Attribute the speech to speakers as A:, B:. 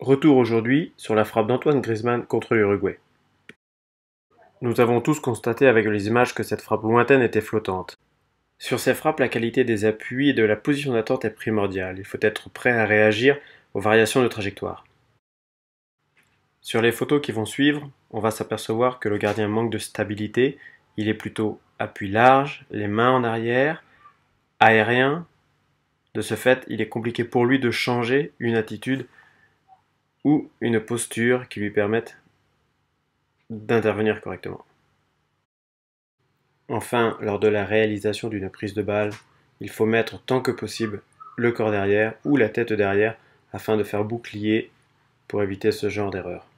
A: Retour aujourd'hui sur la frappe d'Antoine Griezmann contre l'Uruguay. Nous avons tous constaté avec les images que cette frappe lointaine était flottante. Sur ces frappes, la qualité des appuis et de la position d'attente est primordiale. Il faut être prêt à réagir aux variations de trajectoire. Sur les photos qui vont suivre, on va s'apercevoir que le gardien manque de stabilité. Il est plutôt appui large, les mains en arrière, aérien. De ce fait, il est compliqué pour lui de changer une attitude ou une posture qui lui permette d'intervenir correctement. Enfin, lors de la réalisation d'une prise de balle, il faut mettre tant que possible le corps derrière ou la tête derrière afin de faire bouclier pour éviter ce genre d'erreur.